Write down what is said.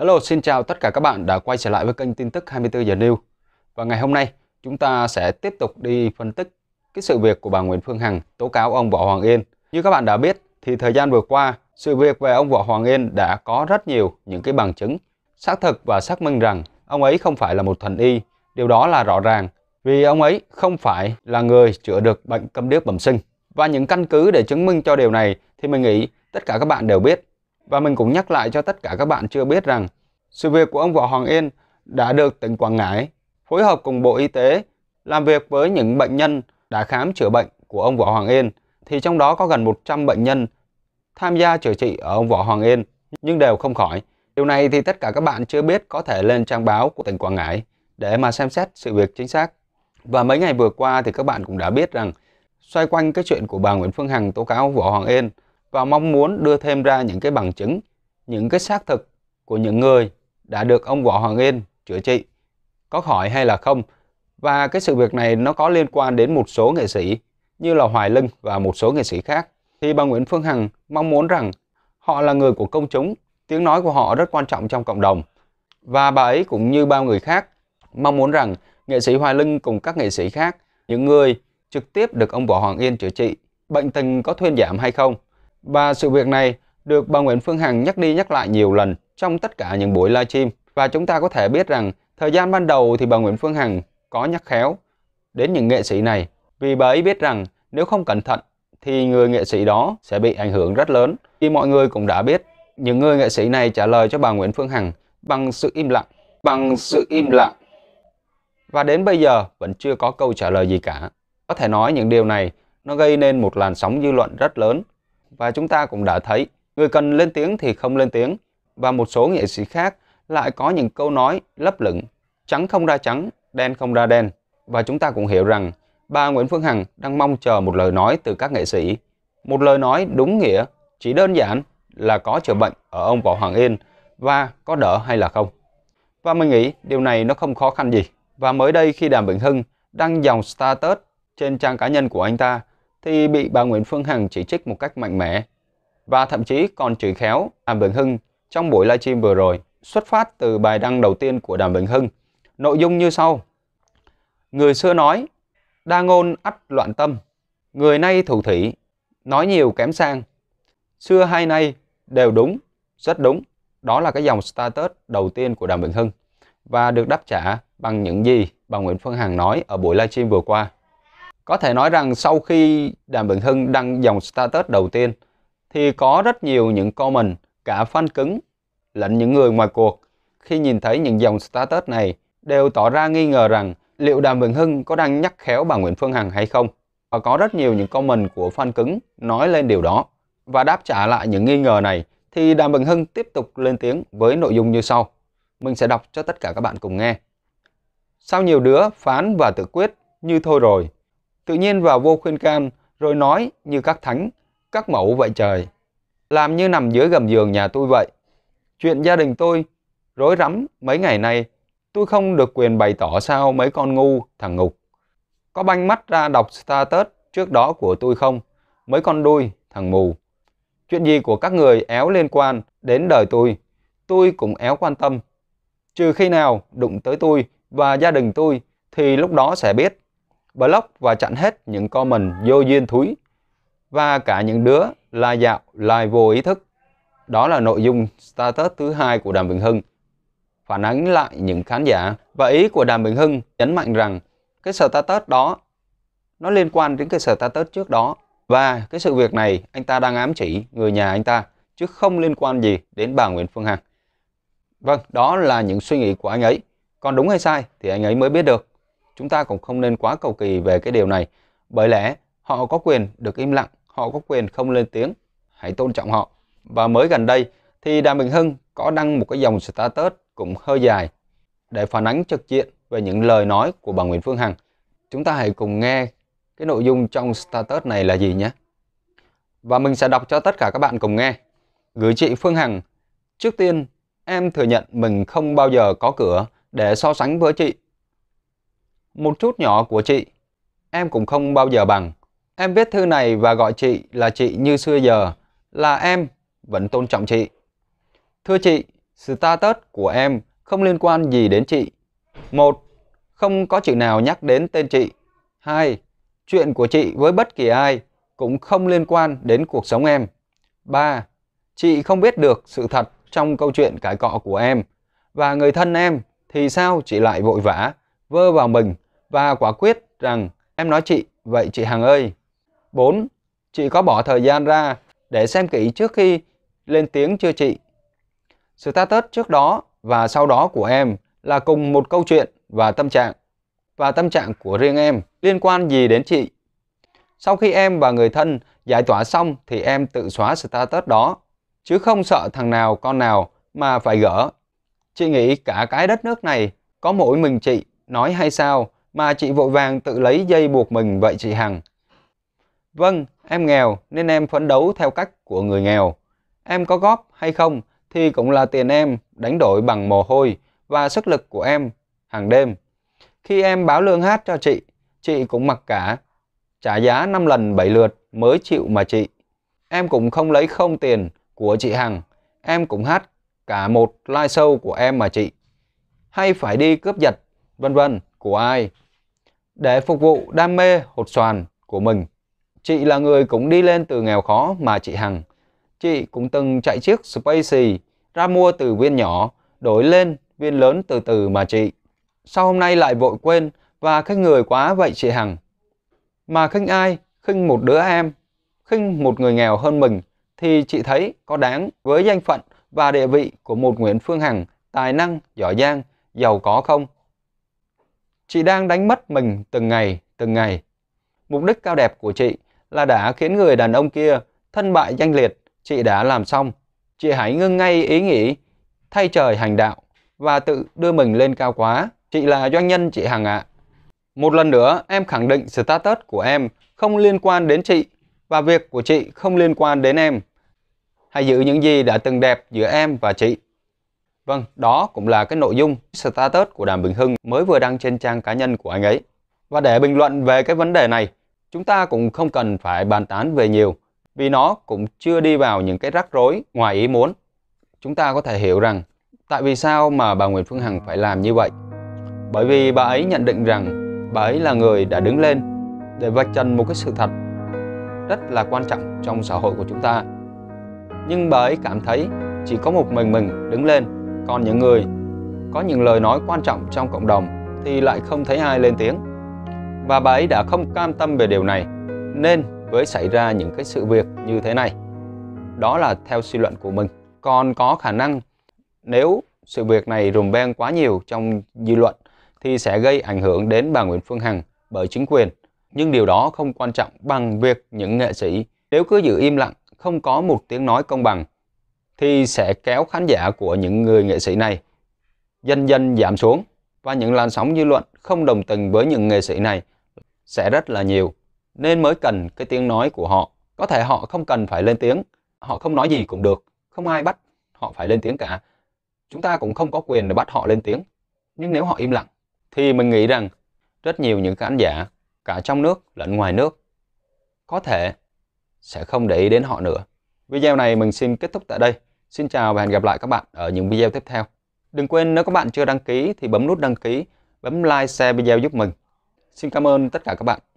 Hello, xin chào tất cả các bạn đã quay trở lại với kênh tin tức 24 giờ News. Và ngày hôm nay, chúng ta sẽ tiếp tục đi phân tích cái sự việc của bà Nguyễn Phương Hằng tố cáo ông Võ Hoàng Yên. Như các bạn đã biết, thì thời gian vừa qua, sự việc về ông Võ Hoàng Yên đã có rất nhiều những cái bằng chứng xác thực và xác minh rằng ông ấy không phải là một thần y. Điều đó là rõ ràng vì ông ấy không phải là người chữa được bệnh câm điếc bẩm sinh. Và những căn cứ để chứng minh cho điều này thì mình nghĩ tất cả các bạn đều biết và mình cũng nhắc lại cho tất cả các bạn chưa biết rằng sự việc của ông Võ Hoàng Yên đã được tỉnh Quảng Ngãi phối hợp cùng Bộ Y tế làm việc với những bệnh nhân đã khám chữa bệnh của ông Võ Hoàng Yên thì trong đó có gần 100 bệnh nhân tham gia chữa trị ở ông Võ Hoàng Yên nhưng đều không khỏi. Điều này thì tất cả các bạn chưa biết có thể lên trang báo của tỉnh Quảng Ngãi để mà xem xét sự việc chính xác. Và mấy ngày vừa qua thì các bạn cũng đã biết rằng xoay quanh cái chuyện của bà Nguyễn Phương Hằng tố cáo Võ Hoàng Yên và mong muốn đưa thêm ra những cái bằng chứng, những cái xác thực của những người đã được ông Võ Hoàng Yên chữa trị, có khỏi hay là không. Và cái sự việc này nó có liên quan đến một số nghệ sĩ như là Hoài Linh và một số nghệ sĩ khác. Thì bà Nguyễn Phương Hằng mong muốn rằng họ là người của công chúng, tiếng nói của họ rất quan trọng trong cộng đồng. Và bà ấy cũng như bao người khác mong muốn rằng nghệ sĩ Hoài Linh cùng các nghệ sĩ khác, những người trực tiếp được ông Võ Hoàng Yên chữa trị, bệnh tình có thuyên giảm hay không và sự việc này được bà Nguyễn Phương Hằng nhắc đi nhắc lại nhiều lần trong tất cả những buổi livestream và chúng ta có thể biết rằng thời gian ban đầu thì bà Nguyễn Phương Hằng có nhắc khéo đến những nghệ sĩ này vì bà ấy biết rằng nếu không cẩn thận thì người nghệ sĩ đó sẽ bị ảnh hưởng rất lớn. Thì mọi người cũng đã biết những người nghệ sĩ này trả lời cho bà Nguyễn Phương Hằng bằng sự im lặng, bằng sự im lặng. Và đến bây giờ vẫn chưa có câu trả lời gì cả. Có thể nói những điều này nó gây nên một làn sóng dư luận rất lớn và chúng ta cũng đã thấy người cần lên tiếng thì không lên tiếng và một số nghệ sĩ khác lại có những câu nói lấp lửng trắng không ra trắng, đen không ra đen và chúng ta cũng hiểu rằng bà Nguyễn Phương Hằng đang mong chờ một lời nói từ các nghệ sĩ. Một lời nói đúng nghĩa, chỉ đơn giản là có chữa bệnh ở ông Võ Hoàng Yên và có đỡ hay là không. Và mình nghĩ điều này nó không khó khăn gì. Và mới đây khi Đàm Vĩnh Hưng đăng dòng status trên trang cá nhân của anh ta thì bị bà Nguyễn Phương Hằng chỉ trích một cách mạnh mẽ và thậm chí còn chửi khéo Đàm Vĩnh Hưng trong buổi livestream vừa rồi xuất phát từ bài đăng đầu tiên của Đàm Vĩnh Hưng. Nội dung như sau. Người xưa nói, đa ngôn ắt loạn tâm, người nay thủ thủy, nói nhiều kém sang. Xưa hay nay đều đúng, rất đúng. Đó là cái dòng status đầu tiên của Đàm Vĩnh Hưng và được đáp trả bằng những gì bà Nguyễn Phương Hằng nói ở buổi livestream vừa qua. Có thể nói rằng sau khi Đàm Vĩnh Hưng đăng dòng status đầu tiên thì có rất nhiều những comment cả fan cứng lẫn những người ngoài cuộc khi nhìn thấy những dòng status này đều tỏ ra nghi ngờ rằng liệu Đàm Vĩnh Hưng có đang nhắc khéo bà Nguyễn Phương Hằng hay không. Và có rất nhiều những comment của fan cứng nói lên điều đó. Và đáp trả lại những nghi ngờ này thì Đàm Vĩnh Hưng tiếp tục lên tiếng với nội dung như sau. Mình sẽ đọc cho tất cả các bạn cùng nghe. sau nhiều đứa phán và tự quyết như thôi rồi tự nhiên vào vô khuyên can, rồi nói như các thánh, các mẫu vậy trời. Làm như nằm dưới gầm giường nhà tôi vậy. Chuyện gia đình tôi, rối rắm mấy ngày nay, tôi không được quyền bày tỏ sao mấy con ngu, thằng ngục. Có banh mắt ra đọc status trước đó của tôi không? Mấy con đuôi, thằng mù. Chuyện gì của các người éo liên quan đến đời tôi, tôi cũng éo quan tâm. Trừ khi nào đụng tới tôi và gia đình tôi thì lúc đó sẽ biết block và chặn hết những comment vô duyên thúi và cả những đứa la dạo, lai vô ý thức. Đó là nội dung status thứ hai của Đàm Bình Hưng. Phản ánh lại những khán giả và ý của Đàm Bình Hưng nhấn mạnh rằng cái status đó nó liên quan đến cái status trước đó và cái sự việc này anh ta đang ám chỉ người nhà anh ta chứ không liên quan gì đến bà Nguyễn Phương Hằng. Vâng, đó là những suy nghĩ của anh ấy. Còn đúng hay sai thì anh ấy mới biết được. Chúng ta cũng không nên quá cầu kỳ về cái điều này. Bởi lẽ họ có quyền được im lặng, họ có quyền không lên tiếng. Hãy tôn trọng họ. Và mới gần đây thì Đàm Bình Hưng có đăng một cái dòng status cũng hơi dài để phản ánh trực diện về những lời nói của bà Nguyễn Phương Hằng. Chúng ta hãy cùng nghe cái nội dung trong status này là gì nhé. Và mình sẽ đọc cho tất cả các bạn cùng nghe. Gửi chị Phương Hằng, trước tiên em thừa nhận mình không bao giờ có cửa để so sánh với chị một chút nhỏ của chị. Em cũng không bao giờ bằng. Em viết thư này và gọi chị là chị như xưa giờ, là em vẫn tôn trọng chị. Thưa chị, status của em không liên quan gì đến chị. Một, không có chữ nào nhắc đến tên chị. Hai, chuyện của chị với bất kỳ ai cũng không liên quan đến cuộc sống em. Ba, chị không biết được sự thật trong câu chuyện cãi cọ của em. Và người thân em thì sao chị lại vội vã vơ vào mình và quả quyết rằng em nói chị, vậy chị Hằng ơi. 4. Chị có bỏ thời gian ra để xem kỹ trước khi lên tiếng chưa chị? Status trước đó và sau đó của em là cùng một câu chuyện và tâm trạng. Và tâm trạng của riêng em liên quan gì đến chị? Sau khi em và người thân giải tỏa xong thì em tự xóa status đó. Chứ không sợ thằng nào con nào mà phải gỡ. Chị nghĩ cả cái đất nước này có mỗi mình chị nói hay sao mà chị vội vàng tự lấy dây buộc mình vậy chị Hằng. Vâng, em nghèo nên em phấn đấu theo cách của người nghèo. Em có góp hay không thì cũng là tiền em đánh đổi bằng mồ hôi và sức lực của em hàng đêm. Khi em báo lương hát cho chị, chị cũng mặc cả. Trả giá 5 lần 7 lượt mới chịu mà chị. Em cũng không lấy không tiền của chị Hằng. Em cũng hát cả một live show của em mà chị. Hay phải đi cướp giật vân vân của ai. Để phục vụ đam mê hột xoàn của mình, chị là người cũng đi lên từ nghèo khó mà chị Hằng. Chị cũng từng chạy chiếc Spacey ra mua từ viên nhỏ, đổi lên viên lớn từ từ mà chị. Sao hôm nay lại vội quên và khinh người quá vậy chị Hằng? Mà khinh ai? Khinh một đứa em. Khinh một người nghèo hơn mình thì chị thấy có đáng với danh phận và địa vị của một Nguyễn Phương Hằng tài năng, giỏi giang, giàu có không? Chị đang đánh mất mình từng ngày, từng ngày. Mục đích cao đẹp của chị là đã khiến người đàn ông kia thân bại danh liệt. Chị đã làm xong. Chị hãy ngưng ngay ý nghĩ, thay trời hành đạo và tự đưa mình lên cao quá. Chị là doanh nhân chị Hằng ạ. À. Một lần nữa, em khẳng định status của em không liên quan đến chị và việc của chị không liên quan đến em. Hãy giữ những gì đã từng đẹp giữa em và chị. Vâng, đó cũng là cái nội dung status của Đàm bình Hưng mới vừa đăng trên trang cá nhân của anh ấy. Và để bình luận về cái vấn đề này, chúng ta cũng không cần phải bàn tán về nhiều vì nó cũng chưa đi vào những cái rắc rối ngoài ý muốn. Chúng ta có thể hiểu rằng tại vì sao mà bà Nguyễn Phương Hằng phải làm như vậy. Bởi vì bà ấy nhận định rằng bà ấy là người đã đứng lên để vạch trần một cái sự thật rất là quan trọng trong xã hội của chúng ta. Nhưng bà ấy cảm thấy chỉ có một mình mình đứng lên còn những người có những lời nói quan trọng trong cộng đồng thì lại không thấy ai lên tiếng. Và bà ấy đã không cam tâm về điều này nên mới xảy ra những cái sự việc như thế này. Đó là theo suy luận của mình. Còn có khả năng nếu sự việc này rùm beng quá nhiều trong dư luận thì sẽ gây ảnh hưởng đến bà Nguyễn Phương Hằng bởi chính quyền. Nhưng điều đó không quan trọng bằng việc những nghệ sĩ nếu cứ giữ im lặng, không có một tiếng nói công bằng thì sẽ kéo khán giả của những người nghệ sĩ này dần dần giảm xuống và những làn sóng dư luận không đồng tình với những nghệ sĩ này sẽ rất là nhiều nên mới cần cái tiếng nói của họ có thể họ không cần phải lên tiếng họ không nói gì cũng được không ai bắt họ phải lên tiếng cả chúng ta cũng không có quyền để bắt họ lên tiếng nhưng nếu họ im lặng thì mình nghĩ rằng rất nhiều những khán giả cả trong nước lẫn ngoài nước có thể sẽ không để ý đến họ nữa video này mình xin kết thúc tại đây Xin chào và hẹn gặp lại các bạn ở những video tiếp theo. Đừng quên nếu các bạn chưa đăng ký thì bấm nút đăng ký, bấm like, share video giúp mình. Xin cảm ơn tất cả các bạn.